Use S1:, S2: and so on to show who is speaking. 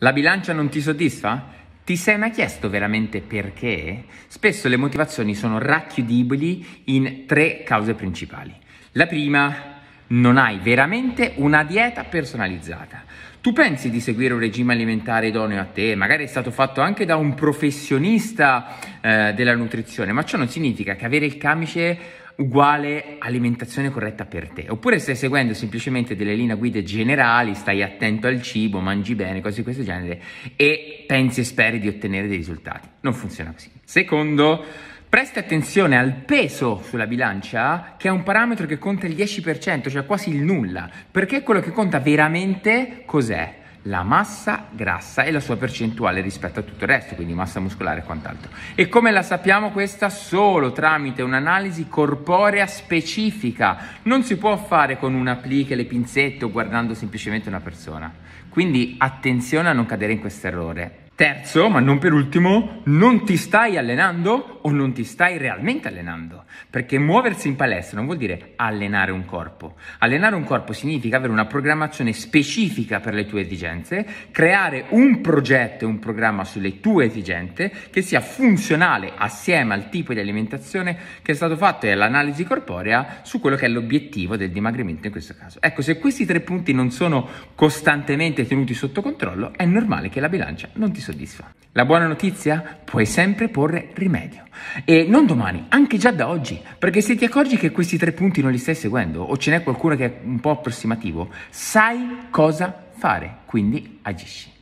S1: La bilancia non ti soddisfa? Ti sei mai chiesto veramente perché? Spesso le motivazioni sono racchiudibili in tre cause principali. La prima, non hai veramente una dieta personalizzata. Tu pensi di seguire un regime alimentare idoneo a te, magari è stato fatto anche da un professionista eh, della nutrizione, ma ciò non significa che avere il camice uguale alimentazione corretta per te. Oppure stai seguendo semplicemente delle linee guida generali, stai attento al cibo, mangi bene, cose di questo genere e pensi e speri di ottenere dei risultati. Non funziona così. Secondo, presta attenzione al peso sulla bilancia che è un parametro che conta il 10%, cioè quasi il nulla, perché quello che conta veramente cos'è? la massa grassa e la sua percentuale rispetto a tutto il resto, quindi massa muscolare e quant'altro. E come la sappiamo questa? Solo tramite un'analisi corporea specifica. Non si può fare con una plica, le pinzette o guardando semplicemente una persona. Quindi attenzione a non cadere in questo errore. Terzo, ma non per ultimo, non ti stai allenando? o non ti stai realmente allenando, perché muoversi in palestra non vuol dire allenare un corpo. Allenare un corpo significa avere una programmazione specifica per le tue esigenze, creare un progetto e un programma sulle tue esigenze che sia funzionale assieme al tipo di alimentazione che è stato fatto e all'analisi corporea su quello che è l'obiettivo del dimagrimento in questo caso. Ecco, se questi tre punti non sono costantemente tenuti sotto controllo, è normale che la bilancia non ti soddisfa. La buona notizia? Puoi sempre porre rimedio. E non domani, anche già da oggi, perché se ti accorgi che questi tre punti non li stai seguendo o ce n'è qualcuno che è un po' approssimativo, sai cosa fare, quindi agisci.